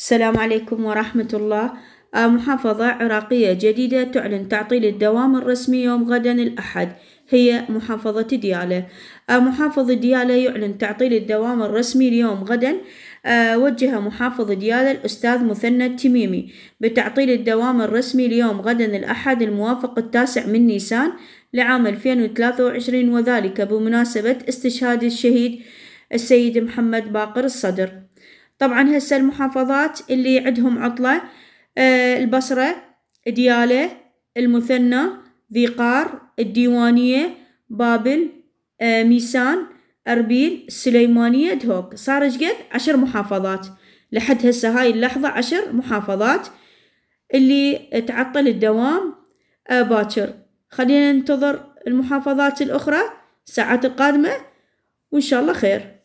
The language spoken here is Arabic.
السلام عليكم ورحمة الله آه، محافظة عراقية جديدة تعلن تعطيل الدوام الرسمي يوم غدا الأحد هي محافظة ديالة آه، محافظ ديالة يعلن تعطيل الدوام الرسمي اليوم غدا آه، وجه محافظ ديالة الأستاذ مثنى التميمي بتعطيل الدوام الرسمي اليوم غدا الأحد الموافق التاسع من نيسان لعام 2023 وذلك بمناسبة استشهاد الشهيد السيد محمد باقر الصدر طبعا هسه المحافظات اللي عندهم عطلة آه البصرة ديالة المثنى ذي قار الديوانية بابل آه ميسان أربيل السليمانية دهوك صار قد عشر محافظات لحد هسه هاي اللحظة عشر محافظات اللي تعطل الدوام آه باكر خلينا ننتظر المحافظات الأخرى الساعات القادمة وإن شاء الله خير